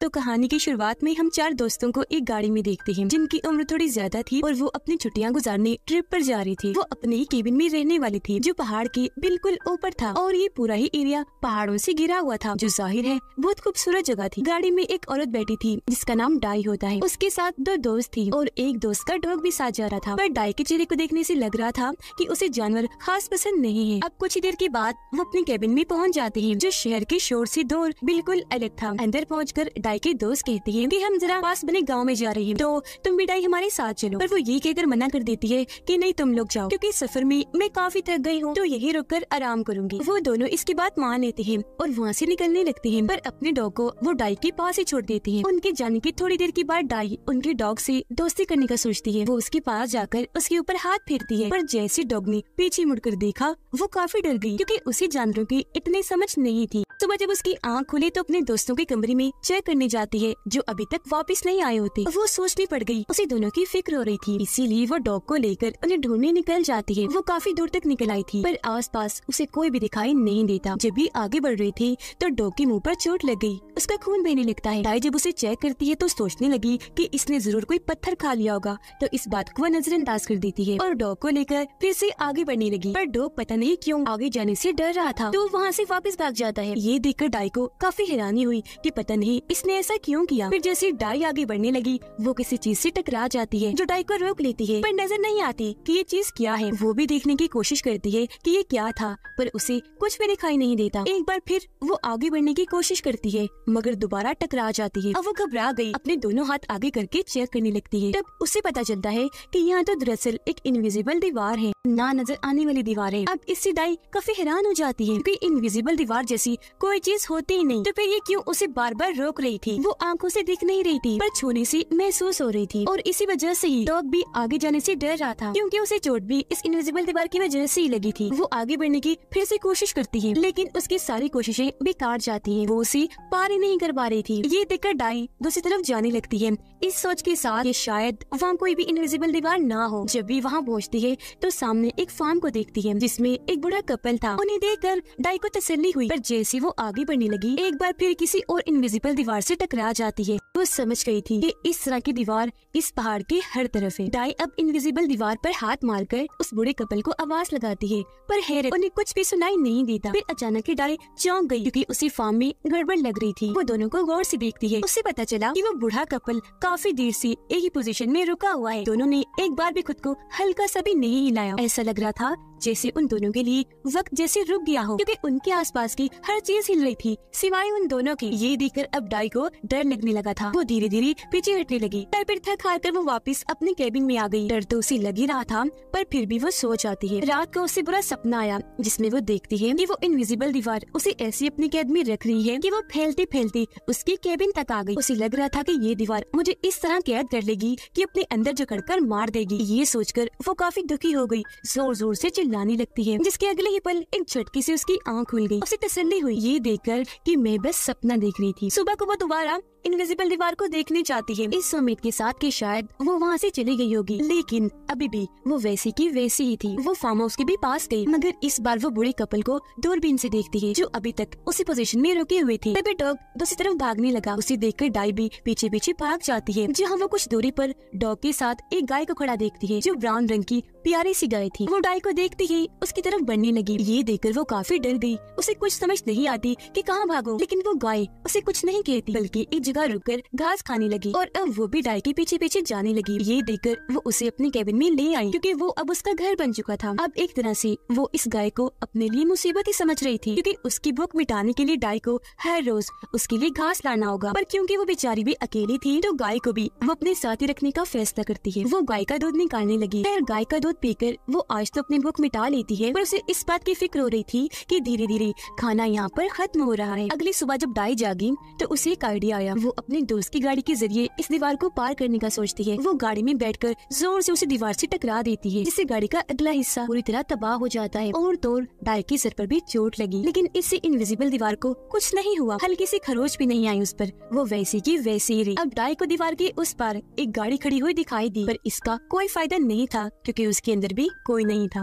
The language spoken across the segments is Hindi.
तो कहानी की शुरुआत में हम चार दोस्तों को एक गाड़ी में देखते हैं जिनकी उम्र थोड़ी ज्यादा थी और वो अपनी छुट्टियां गुजारने ट्रिप पर जा रही थी वो अपने ही केबिन में रहने वाली थी जो पहाड़ के बिल्कुल ऊपर था और ये पूरा ही एरिया पहाड़ों से घिरा हुआ था जो जाहिर है बहुत खूबसूरत जगह थी गाड़ी में एक औरत बैठी थी जिसका नाम डाई होता है उसके साथ दो दोस्त थी और एक दोस्त का डॉग भी साथ जा रहा था पर डाई के चेहरे को देखने से लग रहा था कि उसे जानवर खास पसंद नहीं है अब कुछ ही देर के बाद वो अपने केबिन में पहुंच जाते हैं जो शहर के शोर से दूर बिल्कुल अलग था अंदर पहुंचकर समुदाय के दोस्त कहती है की हम जरा पास बने गाँव में जा रहे हैं तो तुम बेटाई हमारे साथ चलो पर वो ये कहकर मना कर देती है की नहीं तुम लोग जाओ क्यूँकी सफर में मैं काफी थक गई हूँ तो यही रुक कर आराम करूंगी वो दोनों इसकी बात मान लेते हैं और वहाँ से निकलने लगते हैं पर अपने डॉग को वो डाई के पास ही छोड़ देती है उनके जाने की थोड़ी देर के बाद डाई उनके डॉग से दोस्ती करने का सोचती है वो उसके पास जाकर उसके ऊपर हाथ फेरती है पर जैसे डॉग ने पीछे मुड़कर देखा वो काफी डर गई क्योंकि उसे जानवरों की इतनी समझ नहीं थी तो वह जब उसकी आँख खुली तो अपने दोस्तों के कमरे में चेक करने जाती है जो अभी तक वापस नहीं आए होते वो सोचनी पड़ गई उसे दोनों की फिक्र हो रही थी इसीलिए वो डॉग को लेकर उन्हें ढूंढने निकल जाती है वो काफी दूर तक निकल आई थी पर आसपास उसे कोई भी दिखाई नहीं देता जब भी आगे बढ़ रही थी तो डॉग के मुँह पर चोट लग गई उसका खून बहने लगता है टाई जब उसे चेक करती है तो सोचने लगी कि इसने जरूर कोई पत्थर खा लिया होगा तो इस बात को वह नजरअंदाज कर देती है और डॉग को लेकर फिर से आगे बढ़ने लगी पर डॉग पता नहीं क्यों आगे जाने से डर रहा था तो वहाँ से वापस भाग जाता है ये देखकर डाई को काफी हैरानी हुई कि पता नहीं इसने ऐसा क्यों किया फिर जैसे डाई आगे बढ़ने लगी वो किसी चीज से टकरा जाती है जो डाई को रोक लेती है पर नजर नहीं आती कि ये चीज क्या है वो भी देखने की कोशिश करती है कि ये क्या था पर उसे कुछ भी दिखाई नहीं देता एक बार फिर वो आगे बढ़ने की कोशिश करती है मगर दोबारा टकरा जाती है अब वो घबरा गई अपने दोनों हाथ आगे करके चेक करने लगती है तब उसे पता चलता है की यहाँ तो दरअसल एक इनविजिबल दीवार है ना नजर आने वाली दीवार है अब इससे डाई काफी हैरान हो जाती है क्योंकि इनविजिबल दीवार जैसी कोई चीज होती ही नहीं तो फिर ये क्यों उसे बार बार रोक रही थी वो आंखों से दिख नहीं रही थी पर छूने से महसूस हो रही थी और इसी वजह से ही डॉग भी आगे जाने से डर रहा था क्योंकि उसे चोट भी इस इनविजिबल दीवार की वजह से ही लगी थी वो आगे बढ़ने की फिर से कोशिश करती है लेकिन उसकी सारी कोशिशें बेकार जाती है वो उसे पार ही नहीं कर पा रही थी ये देखकर डाई दूसरी तरफ जाने लगती है इस सोच के साथ ये शायद वहाँ कोई भी इनविजिबल दीवार ना हो जब भी वहाँ पहुँचती है तो सामने एक फार्म को देखती है जिसमे एक बुरा कपल था उन्हें देख कर डाई को तसली हुई पर जैसे वो वो आगे बढ़ने लगी एक बार फिर किसी और इनविजिबल दीवार से टकरा जाती है वो समझ गई थी कि इस तरह की दीवार इस पहाड़ के हर तरफ है डाई अब इनविजिबल दीवार पर हाथ मारकर उस बुढ़े कपल को आवाज लगाती है पर हैरत उन्हें कुछ भी सुनाई नहीं देता फिर अचानक ही डाई चौंक गई क्योंकि उसी फार्म में गड़बड़ लग रही थी वो दोनों को गौर से देखती है उसे पता चला कि वो बुढ़ा कपल काफी देर से एक ही पोजीशन में रुका हुआ है दोनों ने एक बार भी खुद को हल्का सा भी नहीं हिलाया ऐसा लग रहा था जैसे उन दोनों के लिए वक्त जैसे रुक गया हो क्योंकि उनके आसपास की हर चीज तेज हिल रही थी सिवाय उन दोनों की ये देखकर अब डाई को डर लगने लगा था वो धीरे धीरे पीछे हटने लगी डर पर थक हार कर वो वापस अपने कैबिन में आ गई डर तो उसे लग ही रहा था पर फिर भी वो सो जाती है रात को उसे बुरा सपना आया जिसमे वो देखती है की वो इनविजिबल दीवार उसे ऐसी अपनी कैद में रख रही है की वो फैलते फैलते उसके कैबिन तक आ गई उसे लग रहा था की ये दीवार मुझे इस तरह कैद कर लेगी की अपने अंदर जकड़ कर मार देगी ये सोचकर वो काफी दुखी हो गई जोर जोर से चिल्लाने लगती है जिसके अगले ही पल एक झटके से उसकी आंख खुल गई उसे तसल्ली हुई ये देखकर कि मैं बस सपना देख रही थी सुबह को वो दोबारा इनविजिबल दीवार को देखने जाती है इस उम्मीद के साथ कि शायद वो वहाँ से चली गई होगी लेकिन अभी भी वो वैसी की वैसी ही थी वो फार्म हाउस के भी पास गई मगर इस बार वो बूढ़े कपल को दूरबीन से देखती है जो अभी तक उसी पोजीशन में रुके हुए थे तभी डॉग दूसरी तरफ भागने लगा उसे देख कर डाई भी पीछे पीछे भाग जाती है जहाँ वो कुछ दूरी पर डॉग के साथ एक गाय को खड़ा देखती है जो ब्राउन रंग की प्यारी सी गाय थी वो डाई को देखती ही उसकी तरफ बढ़ने लगी ये देखकर वो काफी डर गई उसे कुछ समझ नहीं आती कि कहाँ भागो लेकिन वो गाय उसे कुछ नहीं कहती बल्कि एक जगह रुककर घास खाने लगी और अब वो भी डाई के पीछे पीछे जाने लगी ये देखकर वो उसे अपने केबिन में ले आई क्योंकि वो अब उसका घर बन चुका था अब एक तरह से वो इस गाय को अपने लिए मुसीबत ही समझ रही थी क्योंकि उसकी भूख मिटाने के लिए डाई को हर रोज उसके लिए घास लाना होगा पर क्योंकि वो बेचारी भी अकेली थी तो गाय को भी वो अपने साथ ही रखने का फैसला करती है वो गाय का दूध निकालने लगी खैर गाय का दूध पीकर वो आज तो अपनी भूख मिटा लेती है पर उसे इस बात की फिक्र हो रही थी कि धीरे धीरे खाना यहाँ पर खत्म हो रहा है अगली सुबह जब डाई जागी तो उसे एक आइडिया आया वो अपने दोस्त की गाड़ी के जरिए इस दीवार को पार करने का सोचती है वो गाड़ी में बैठ कर जोर ऐसी उसे दीवार ऐसी टकरा देती है जिससे गाड़ी का अगला हिस्सा पूरी तरह तबाह हो जाता है और तो डायर के सर पर भी चोट लगी लेकिन इससे इनविजिबल दीवार को कुछ नहीं हुआ हल्की सी खरोच भी नहीं आई उस पर वो वैसी की वैसी ही रही अब डाय को दीवार के उस पार एक गाड़ी खड़ी हुई दिखाई दी पर इसका कोई फायदा नहीं था क्योंकि उसके अंदर भी कोई नहीं था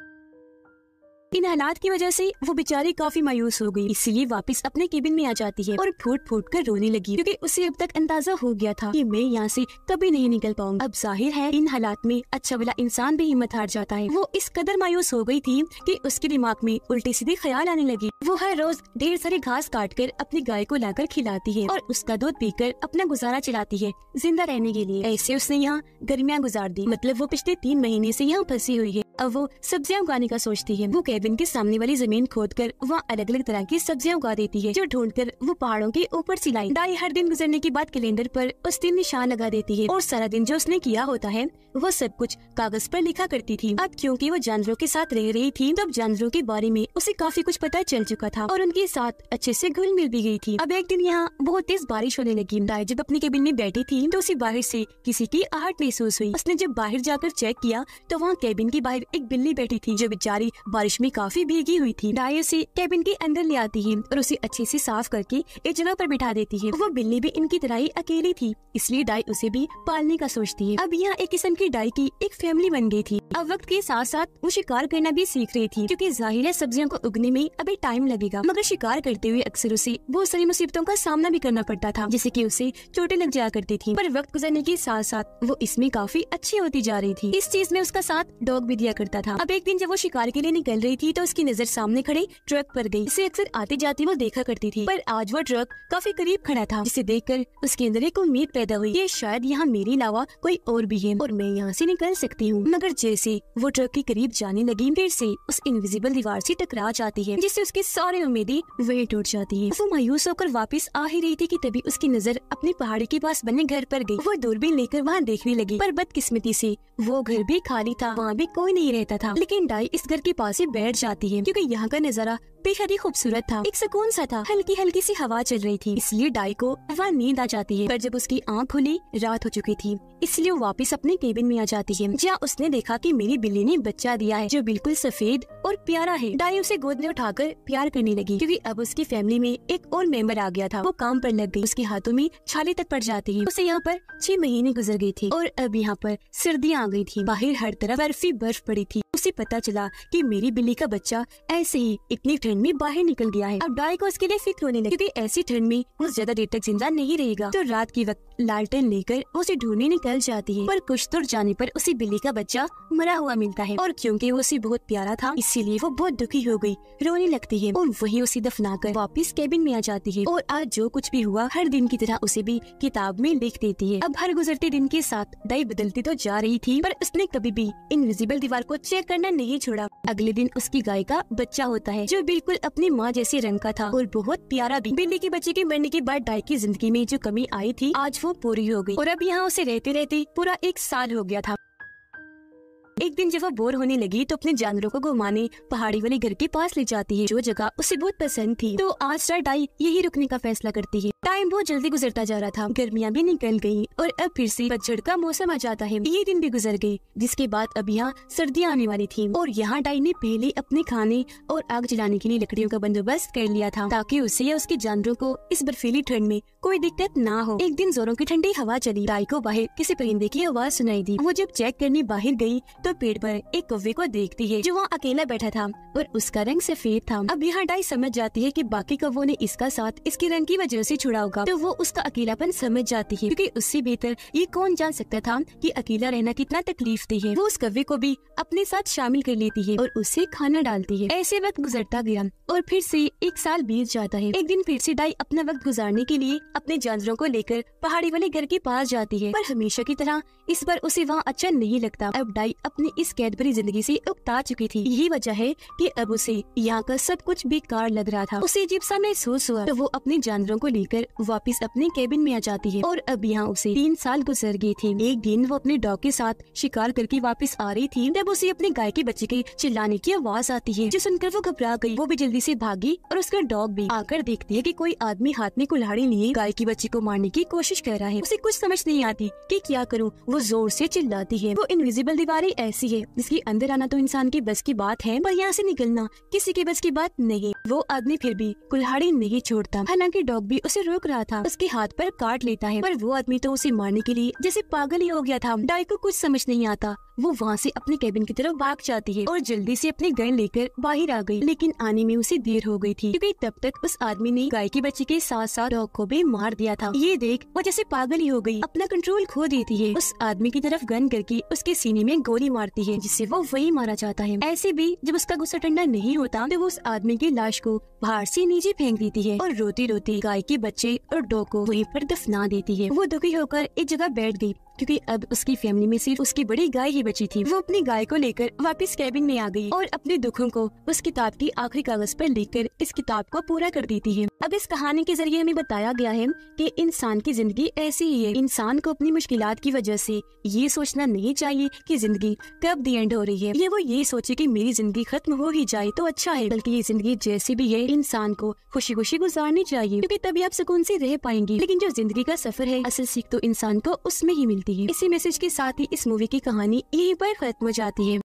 इन हालात की वजह से वो बेचारी काफी मायूस हो गई इसलिए वापस अपने केबिन में आ जाती है और फूट फूट कर रोने लगी क्योंकि उसे अब तक अंदाजा हो गया था कि मैं यहाँ से कभी नहीं निकल पाऊंगा अब जाहिर है इन हालात में अच्छा वाला इंसान भी हिम्मत हार जाता है वो इस कदर मायूस हो गई थी कि उसके दिमाग में उल्टे सीधे ख्याल आने लगी वो हर रोज ढेर सारी घास काट कर अपनी गाय को लाकर खिलाती है और उसका दूध पीकर अपना गुजारा चलाती है जिंदा रहने के लिए ऐसे उसने यहाँ गर्मियाँ गुजार दी मतलब वो पिछले तीन महीने ऐसी यहाँ फंसी हुई है अब वो सब्जियां उगाने का सोचती है वो कैबिन के सामने वाली जमीन खोद कर वहाँ अलग अलग तरह की सब्जियां उगा देती है जो ढूंढ कर वो पहाड़ों के ऊपर सिलाई डाई हर दिन गुजरने के बाद कैलेंडर पर उस दिन निशान लगा देती है और सारा दिन जो उसने किया होता है वो सब कुछ कागज पर लिखा करती थी अब क्योंकि वो जानवरों के साथ रह रही थी तब जानवरों के बारे में उसे काफी कुछ पता चल चुका था और उनके साथ अच्छे से घुल मिल भी गई थी अब एक दिन यहाँ बहुत तेज बारिश होने लगी डाई जब अपने केबिन में बैठी थी तो उसे बाहर से किसी की आहट महसूस हुई उसने जब बाहर जाकर चेक किया तो वहाँ केबिन के बाहर एक बिल्ली बैठी थी जो बेचारी बारिश में काफी भीगी हुई थी डाई उसे कैबिन के अंदर ले आती है और उसे अच्छे से साफ करके एक जगह पर बिठा देती है वो बिल्ली भी इनकी तरह ही अकेली थी इसलिए डाई उसे भी पालने का सोचती है अब यहाँ एक किस्म की डाई की एक फैमिली बन गई थी अब वक्त के साथ साथ वो शिकार करना भी सीख रही थी क्यूँकी जाहिर है सब्जियों को उगने में अभी टाइम लगेगा मगर शिकार करते हुए अक्सर उसे बहुत सारी मुसीबतों का सामना भी करना पड़ता था जैसे की उसे चोटें लग जाया करती थी पर वक्त गुजरने के साथ साथ वो इसमें काफी अच्छी होती जा रही थी इस चीज में उसका साथ डॉग भी दिया करता था अब एक दिन जब वो शिकार के लिए निकल रही थी तो उसकी नजर सामने खड़े ट्रक पर गई इसे अक्सर आते जाते वो देखा करती थी पर आज वो ट्रक काफी करीब खड़ा था जिसे देखकर उसके अंदर एक उम्मीद पैदा हुई ये शायद यहाँ मेरे अलावा कोई और भी है और मैं यहाँ ऐसी निकल सकती हूँ मगर जैसे वो ट्रक के करीब जाने लगी फिर ऐसी उस इनविजिबल दीवार ऐसी टकरा जाती है जिससे उसकी सारी उम्मीदें वही टूट जाती है वो मायूस होकर वापिस आ ही रही थी की तभी उसकी नजर अपने पहाड़ी के पास बने घर पर गई वो दूरबीन लेकर वहाँ देखने लगी पर बदकिस्मती से वो घर भी खाली था वहाँ भी कोई नहीं ही रहता था लेकिन डाई इस घर के पास ही बैठ जाती है क्योंकि यहाँ का नजारा बेहद ही खूबसूरत था एक सुकून सा था हल्की हल्की सी हवा चल रही थी इसलिए डाई को वहाँ नींद आ जाती है पर जब उसकी आँख खुली रात हो चुकी थी इसलिए वो वापिस अपने केबिन में आ जाती है जहाँ उसने देखा की मेरी बिल्ली ने बच्चा दिया है जो बिल्कुल सफेद और प्यारा है डाई उसे गोद में उठाकर प्यार करने लगी क्यूँकी अब उसकी फैमिली में एक और मेंबर आ गया था वो काम पर लग गई उसके हाथों में छाले तक पड़ जाती है उसे यहाँ पर छह महीने गुजर गयी थी और अब यहाँ पर सर्दियाँ आ गई थी बाहर हर तरफ बर्फी बर्फ पड़ी थी उसे पता चला कि मेरी बिल्ली का बच्चा ऐसे ही इतनी ठंड ठंड में बाहर निकल गया है अब डाई को इसके लिए फिक्र होने लगी क्योंकि ऐसी ठंड में वो ज्यादा देर तक जिंदा नहीं रहेगा तो रात के वक्त लालटेन लेकर उसे ढूंढने निकल जाती है पर कुछ दूर जाने पर उसे बिल्ली का बच्चा मरा हुआ मिलता है और क्योंकि वो उसे बहुत प्यारा था इसीलिए वो बहुत दुखी हो गई रोने लगती है और वही उसे दफना कर वापिस केबिन में आ जाती है और आज जो कुछ भी हुआ हर दिन की तरह उसे भी किताब में लिख देती है अब हर गुजरते दिन के साथ दाई बदलती तो जा रही थी पर उसने कभी भी इनविजिबल दीवार को चेक करना नहीं छोड़ा अगले दिन उसकी गाय का बच्चा होता है जो बिल्कुल बिल्कुल अपनी माँ जैसे रंग का था और बहुत प्यारा भी बिल्ली के बच्चे के मरने के बाद डाई की जिंदगी में जो कमी आई थी आज वो पूरी हो गई और अब यहाँ उसे रहते रहते पूरा एक साल हो गया था एक दिन जब वह बोर होने लगी तो अपने जानवरों को घुमाने पहाड़ी वाले घर के पास ले जाती है जो जगह उसे बहुत पसंद थी तो आज रात आई यही रुकने का फैसला करती है टाइम बहुत जल्दी गुजरता जा रहा था गर्मियाँ भी निकल गयी और अब फिर से पतझड़ का मौसम आ जाता है ये दिन भी गुजर गयी जिसके बाद अब यहाँ सर्दियाँ आने वाली थी और यहाँ डाई ने पहले अपने खाने और आग जलाने के लिए लकड़ियों का बंदोबस्त कर लिया था ताकि उसे या उसके जानवरों को इस बर्फीली ठंड में कोई दिक्कत ना हो एक दिन जोरों की ठंडी हवा चली डाई को बाहर किसी परिंदे की आवाज़ सुनाई दी वो जब चेक करने बाहर गयी तो पेड़ पर एक कौवे को देखती है जो वहाँ अकेला बैठा था और उसका रंग सफेद था अब यहाँ डाई समझ जाती है कि बाकी कौवो ने इसका साथ इसके रंग की वजह से छुड़ा होगा तो वो उसका अकेलापन समझ जाती है क्योंकि उससे बेहतर ये कौन जान सकता था कि अकेला रहना कितना तकलीफ दी है वो उस कौवे को भी अपने साथ शामिल कर लेती है और उसे खाना डालती है ऐसे वक्त गुजरता गया और फिर से एक साल बीत जाता है एक दिन फिर से डाई अपना वक्त गुजारने के लिए अपने जानवरों को लेकर पहाड़ी वाले घर के पास जाती है पर हमेशा की तरह इस बार उसे वहाँ अच्छा नहीं लगता अब डाई अब अपनी इस कैद भरी जिंदगी से उकता चुकी थी यही वजह है कि अब उसे यहाँ का सब कुछ बेकार लग रहा था उसे अजीब सा महसूस हुआ तो वो अपने जानवरों को लेकर वापस अपने केबिन में आ जाती है और अब यहाँ उसे तीन साल गुजर गयी थी एक दिन वो अपने डॉग के साथ शिकार करके वापस आ रही थी तब उसे अपने गाय के बच्चे के चिल्लाने की आवाज आती है जो सुनकर वो घबरा गई वो भी जल्दी से भागी और उसका डॉग भी आकर देखती है कि कोई आदमी हाथ में कुल्हाड़ी लिए गाय की बच्ची को मारने की कोशिश कर रहा है उसे कुछ समझ नहीं आती कि क्या करूँ वो जोर से चिल्लाती है वो इनविजिबल दीवारें ऐसी है जिसके अंदर आना तो इंसान के बस की बात है पर यहाँ से निकलना किसी के बस की बात नहीं वो आदमी फिर भी कुल्हाड़ी नहीं छोड़ता हालांकि डॉग भी उसे रोक रहा था उसके हाथ पर काट लेता है पर वो आदमी तो उसे मारने के लिए जैसे पागल ही हो गया था डाई को कुछ समझ नहीं आता वो वहाँ से अपने केबिन की तरफ भाग जाती है और जल्दी से अपने गन लेकर बाहर आ गई लेकिन आने में उसे देर हो गई थी क्योंकि तब तक उस आदमी ने गाय के बच्चे के साथ साथ डॉग को भी मार दिया था ये देख वो जैसे पागल ही हो गई अपना कंट्रोल खो देती है उस आदमी की तरफ गन करके उसके सीने में गोली मारती है जिससे वो वही मारा जाता है ऐसे भी जब उसका गुस्सा ठंडा नहीं होता तो वो उस आदमी की लाश को बाहर से नीचे फेंक देती है और रोती रोती गाय के बच्चे और डॉग को वहीं पर दफना देती है वो दुखी होकर एक जगह बैठ गयी क्योंकि अब उसकी फैमिली में सिर्फ उसकी बड़ी गाय ही बची थी वो अपनी गाय को लेकर वापस कैबिन में आ गई और अपने दुखों को उस किताब की आखिरी कागज पर लिखकर इस किताब को पूरा कर देती है अब इस कहानी के जरिए हमें बताया गया है कि इंसान की जिंदगी ऐसी ही है इंसान को अपनी मुश्किल की वजह ऐसी ये सोचना नहीं चाहिए की जिंदगी कब दी एंड हो रही है ये वो ये सोचे की मेरी जिंदगी खत्म हो ही जाए तो अच्छा है बल्कि ये जिंदगी जैसी भी है इंसान को खुशी खुशी गुजारनी चाहिए क्यूँकी तभी आप सुकून ऐसी रह पाएंगे लेकिन जो जिंदगी का सफर है असल सीख तो इंसान को उसमें ही मिलती मिलती है इसी मैसेज के साथ ही इस मूवी की कहानी यहीं पर खत्म हो जाती है